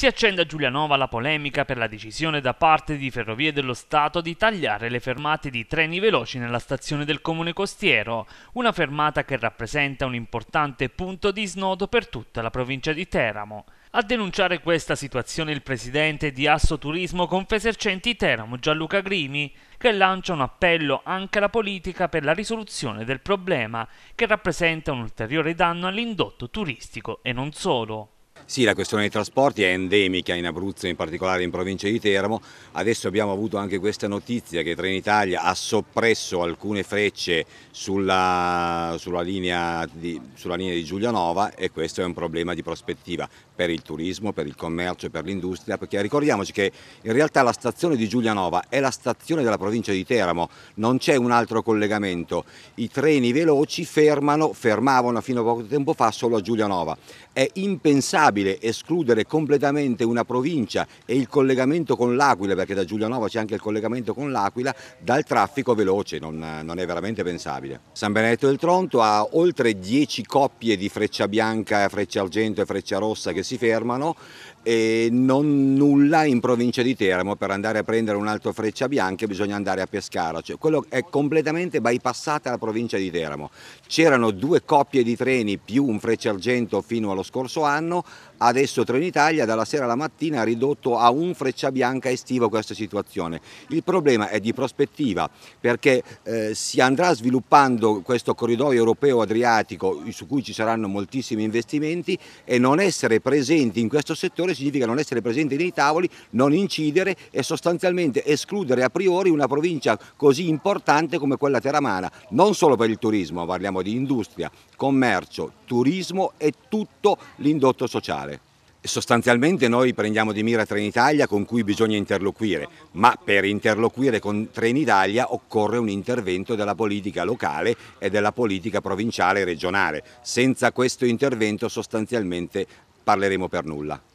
Si accende a Giulianova la polemica per la decisione da parte di Ferrovie dello Stato di tagliare le fermate di treni veloci nella stazione del comune costiero, una fermata che rappresenta un importante punto di snodo per tutta la provincia di Teramo. A denunciare questa situazione il presidente di Asso Turismo Confesercenti Teramo Gianluca Grimi, che lancia un appello anche alla politica per la risoluzione del problema, che rappresenta un ulteriore danno all'indotto turistico e non solo. Sì, la questione dei trasporti è endemica in Abruzzo, in particolare in provincia di Teramo. Adesso abbiamo avuto anche questa notizia che Trenitalia ha soppresso alcune frecce sulla, sulla, linea, di, sulla linea di Giulianova e questo è un problema di prospettiva per il turismo, per il commercio e per l'industria, perché ricordiamoci che in realtà la stazione di Giulianova è la stazione della provincia di Teramo, non c'è un altro collegamento. I treni veloci fermano, fermavano fino a poco tempo fa solo a Giulianova. È impensabile impensabile escludere completamente una provincia e il collegamento con l'Aquila, perché da Giulianova c'è anche il collegamento con l'Aquila, dal traffico veloce, non, non, è veramente pensabile. San Benedetto del Tronto ha oltre 10 coppie di freccia bianca, freccia argento e freccia rossa che si fermano e non nulla in provincia di Teramo, per andare a prendere un altro freccia bianca bisogna andare a Pescara, cioè quello è completamente bypassata la provincia di Teramo. C'erano due coppie di treni più un freccia argento fino allo scorso anno, Adesso Trenitalia dalla sera alla mattina ha ridotto a un freccia bianca estiva questa situazione. Il problema è di prospettiva perché eh, si andrà sviluppando questo corridoio europeo adriatico su cui ci saranno moltissimi investimenti e non essere presenti in questo settore significa non essere presenti nei tavoli, non incidere e sostanzialmente escludere a priori una provincia così importante come quella teramana, non solo per il turismo, parliamo di industria, commercio, turismo e tutto l'indotto sociale sociale. Sostanzialmente noi prendiamo di mira Trenitalia con cui bisogna interloquire, ma per interloquire con Trenitalia occorre un intervento della politica locale e della politica provinciale e regionale. Senza questo intervento sostanzialmente parleremo per nulla.